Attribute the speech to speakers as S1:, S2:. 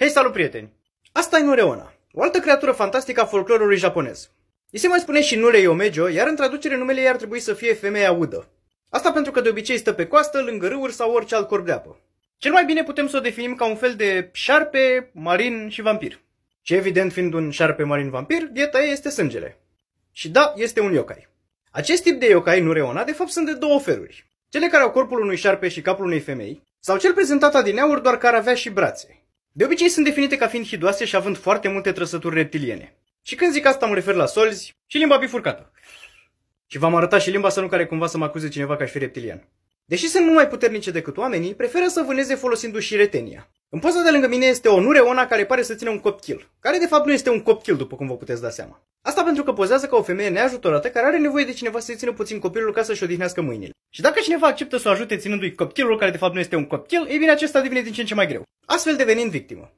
S1: Hei, salut prieteni! Asta e Nureona, o altă creatură fantastică a folclorului japonez. Îi se mai spune și Nurei Omejo, iar în traducere numele ei ar trebui să fie femeia udă. Asta pentru că de obicei stă pe coastă, lângă râuri sau orice alt corp de apă. Cel mai bine putem să o definim ca un fel de șarpe, marin și vampir. Și evident, fiind un șarpe marin vampir, dieta ei este sângele. Și da, este un yokai. Acest tip de yokai Nureona, de fapt, sunt de două feluri. Cele care au corpul unui șarpe și capul unei femei, sau cel prezentat adineauri doar care avea și brațe. De obicei sunt definite ca fiind hidoase și având foarte multe trăsături reptiliene. Și când zic asta mă refer la solzi și limba bifurcată. Și v-am arătat și limba să nu care cumva să mă acuze cineva că aș fi reptilian. Deși sunt mult mai puternice decât oamenii, preferă să vâneze folosindu-și retenia. În poza de lângă mine este o nureona care pare să ține un copil. care de fapt nu este un copil, după cum vă puteți da seama. Asta pentru că pozează ca o femeie neajutorată care are nevoie de cineva să-i țină puțin copilul ca să-și odihnească mâinile. Și dacă cineva acceptă să o ajute ținându-i copilul, care de fapt nu este un copil, ei bine acesta devine din ce în ce mai greu, astfel devenind victimă.